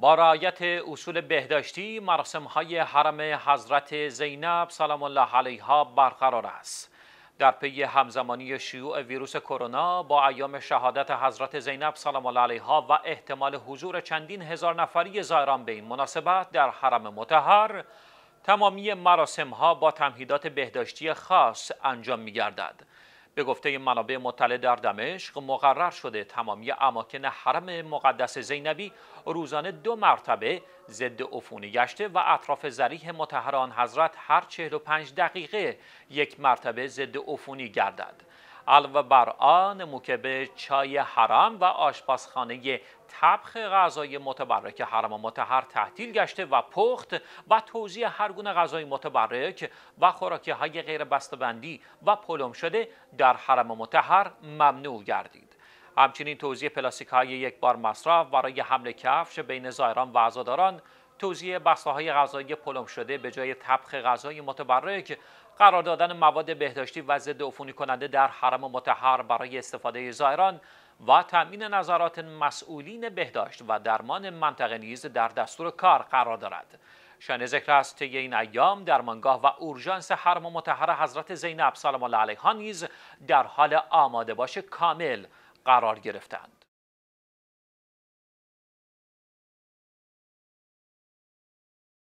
با رعایت اصول بهداشتی مراسم های حرم حضرت زینب سلام الله علیها برقرار است در پی همزمانی شیوع ویروس کرونا با ایام شهادت حضرت زینب سلام الله علیها و احتمال حضور چندین هزار نفری زائران به این مناسبت در حرم مطهر تمامی مراسم ها با تمهیدات بهداشتی خاص انجام می گردد. به گفته منابع مطلع در دمشق مقرر شده تمامی اماکن حرم مقدس زینبی روزانه دو مرتبه ضد عفونی گشته و اطراف زریح متحران حضرت هر 45 دقیقه یک مرتبه ضد عفونی گردد علاوه بر آن موکبه چای حرام و آشپزخانه طبخ غذای متبرک حرم متحر تحتیل گشته و پخت و توضیح هر گونه غذای متبرک و خوراکی های غیر بسته‌بندی و پلم شده در حرم متحر ممنوع گردید همچنین توزیع پلاستیک های یک بار مصرف برای حمل کفش بین زایران و عزاداران توزیع بسته های غذایی پلم شده به جای تبخ غذای متبرک قرار دادن مواد بهداشتی و ضد عفونی کننده در حرم متحر برای استفاده زائران و تامین نظرات مسئولین بهداشت و درمان منطقه نیز در دستور کار قرار دارد شان ذکر است طی این ایام درمانگاه و اورژانس حرم متحر حضرت زینب سلام الله علیها نیز در حال آماده باش کامل قرار گرفتند